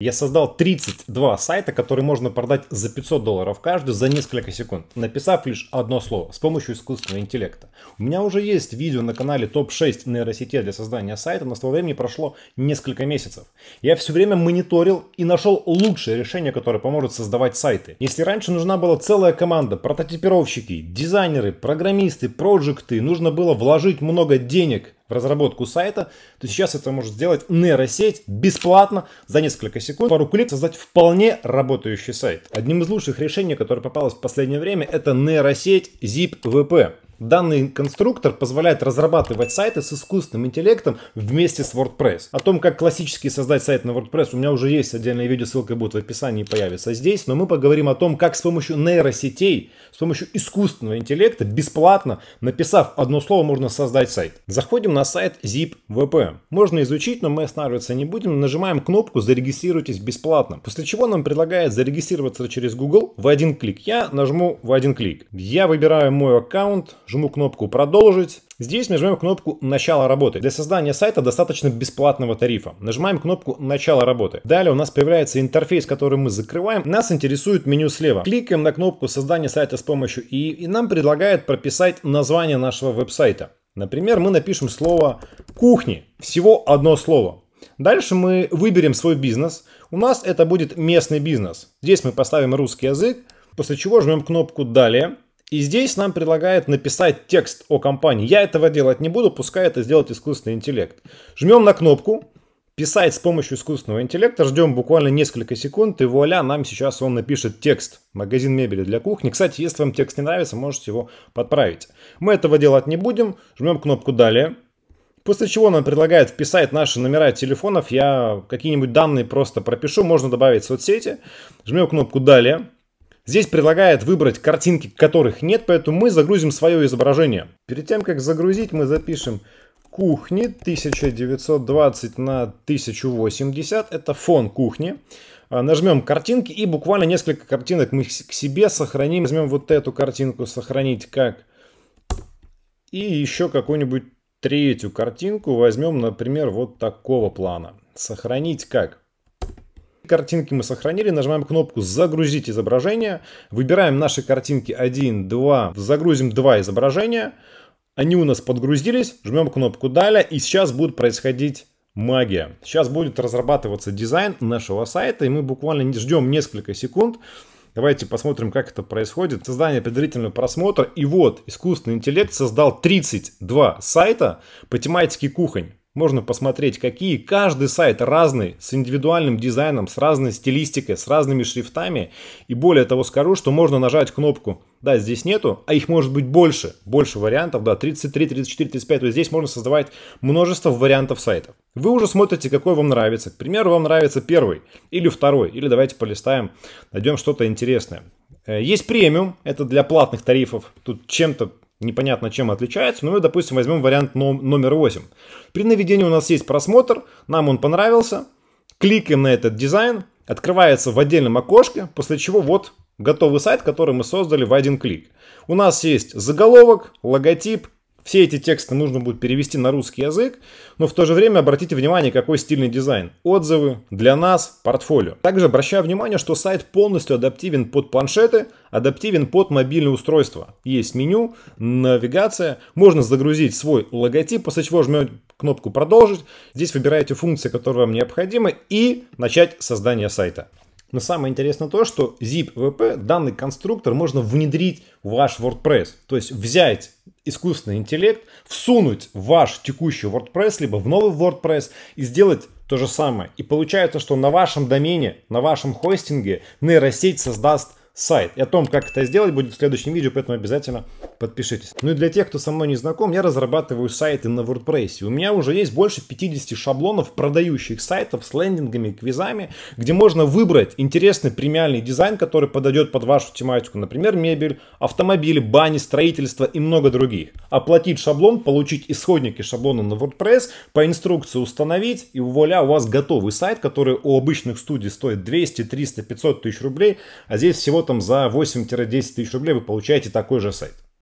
Я создал 32 сайта, которые можно продать за 500 долларов каждый за несколько секунд, написав лишь одно слово с помощью искусственного интеллекта. У меня уже есть видео на канале топ-6 нейросетей для создания сайта, но с того времени прошло несколько месяцев. Я все время мониторил и нашел лучшее решение, которое поможет создавать сайты. Если раньше нужна была целая команда, прототипировщики, дизайнеры, программисты, проекты, нужно было вложить много денег – в разработку сайта, то сейчас это может сделать нейросеть бесплатно за несколько секунд, пару клик создать вполне работающий сайт. Одним из лучших решений, которое попалось в последнее время, это нейросеть ZipVP. Данный конструктор позволяет разрабатывать сайты с искусственным интеллектом вместе с WordPress. О том, как классически создать сайт на WordPress, у меня уже есть отдельное видео, ссылка будет в описании и появится здесь. Но мы поговорим о том, как с помощью нейросетей, с помощью искусственного интеллекта, бесплатно, написав одно слово, можно создать сайт. Заходим на сайт ZipVP. Можно изучить, но мы останавливаться не будем. Нажимаем кнопку «Зарегистрируйтесь бесплатно», после чего нам предлагает зарегистрироваться через Google в один клик. Я нажму в один клик. Я выбираю мой аккаунт, жму кнопку «Продолжить». Здесь нажимаем кнопку «Начало работы». Для создания сайта достаточно бесплатного тарифа. Нажимаем кнопку «Начало работы». Далее у нас появляется интерфейс, который мы закрываем. Нас интересует меню слева. Кликаем на кнопку «Создание сайта с помощью ИИ» и нам предлагают прописать название нашего веб-сайта. Например, мы напишем слово «кухни». Всего одно слово. Дальше мы выберем свой бизнес. У нас это будет местный бизнес. Здесь мы поставим русский язык, после чего жмем кнопку «Далее». И здесь нам предлагают написать текст о компании. Я этого делать не буду, пускай это сделает искусственный интеллект. Жмем на кнопку «Писать с помощью искусственного интеллекта». Ждем буквально несколько секунд, и вуаля, нам сейчас он напишет текст «Магазин мебели для кухни». Кстати, если вам текст не нравится, можете его подправить. Мы этого делать не будем. Жмем кнопку «Далее». После чего нам предлагают вписать наши номера телефонов. Я какие-нибудь данные просто пропишу. Можно добавить соцсети. Жмем кнопку «Далее». Здесь предлагает выбрать картинки, которых нет, поэтому мы загрузим свое изображение. Перед тем, как загрузить, мы запишем кухни 1920 на 1080. Это фон кухни. А, нажмем картинки и буквально несколько картинок мы к себе сохраним. Возьмем вот эту картинку, сохранить как. И еще какую-нибудь третью картинку возьмем, например, вот такого плана. Сохранить как. Картинки мы сохранили, нажимаем кнопку «Загрузить изображение», выбираем наши картинки 1, 2, загрузим 2 изображения, они у нас подгрузились, жмем кнопку «Далее», и сейчас будет происходить магия. Сейчас будет разрабатываться дизайн нашего сайта, и мы буквально ждем несколько секунд. Давайте посмотрим, как это происходит. Создание предварительного просмотра. И вот, искусственный интеллект создал 32 сайта по тематике кухонь. Можно посмотреть, какие. Каждый сайт разный, с индивидуальным дизайном, с разной стилистикой, с разными шрифтами. И более того скажу, что можно нажать кнопку да, здесь нету, а их может быть больше, больше вариантов, да, 33, 34, 35, то есть здесь можно создавать множество вариантов сайтов. Вы уже смотрите, какой вам нравится. К примеру, вам нравится первый или второй, или давайте полистаем, найдем что-то интересное. Э, есть премиум, это для платных тарифов, тут чем-то непонятно чем отличается, но мы, допустим, возьмем вариант номер 8. При наведении у нас есть просмотр, нам он понравился, кликаем на этот дизайн, открывается в отдельном окошке, после чего вот готовый сайт, который мы создали в один клик. У нас есть заголовок, логотип, все эти тексты нужно будет перевести на русский язык, но в то же время обратите внимание, какой стильный дизайн. Отзывы, для нас, портфолио. Также обращаю внимание, что сайт полностью адаптивен под планшеты, адаптивен под мобильные устройства. Есть меню, навигация, можно загрузить свой логотип, после чего жмете кнопку «Продолжить». Здесь выбираете функции, которые вам необходимы, и начать создание сайта. Но самое интересное то, что ZipVP, данный конструктор, можно внедрить в ваш WordPress. То есть взять искусственный интеллект, всунуть ваш текущий WordPress, либо в новый WordPress и сделать то же самое. И получается, что на вашем домене, на вашем хостинге нейросеть создаст сайт. И о том, как это сделать, будет в следующем видео, поэтому обязательно подпишитесь. Ну и для тех, кто со мной не знаком, я разрабатываю сайты на WordPress. У меня уже есть больше 50 шаблонов продающих сайтов с лендингами, квизами, где можно выбрать интересный премиальный дизайн, который подойдет под вашу тематику. Например, мебель, автомобили, бани, строительство и много других. Оплатить шаблон, получить исходники шаблона на WordPress, по инструкции установить и вуаля, у вас готовый сайт, который у обычных студий стоит 200, 300, 500 тысяч рублей, а здесь всего расчетом за 8-10 тысяч рублей вы получаете такой же сайт.